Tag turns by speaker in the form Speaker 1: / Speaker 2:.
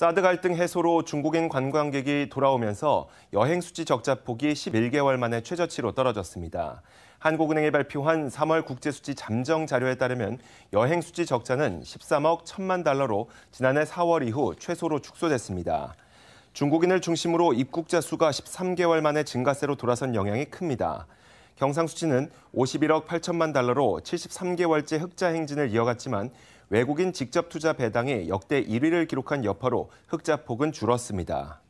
Speaker 1: 사드 갈등 해소로 중국인 관광객이 돌아오면서 여행 수지 적자 폭이 11개월 만에 최저치로 떨어졌습니다. 한국은행이 발표한 3월 국제수지 잠정 자료에 따르면 여행 수지 적자는 13억 1천만 달러로 지난해 4월 이후 최소로 축소됐습니다. 중국인을 중심으로 입국자 수가 13개월 만에 증가세로 돌아선 영향이 큽니다. 경상수지는 51억 8천만 달러로 73개월째 흑자 행진을 이어갔지만 외국인 직접 투자 배당이 역대 1위를 기록한 여파로 흑자폭은 줄었습니다.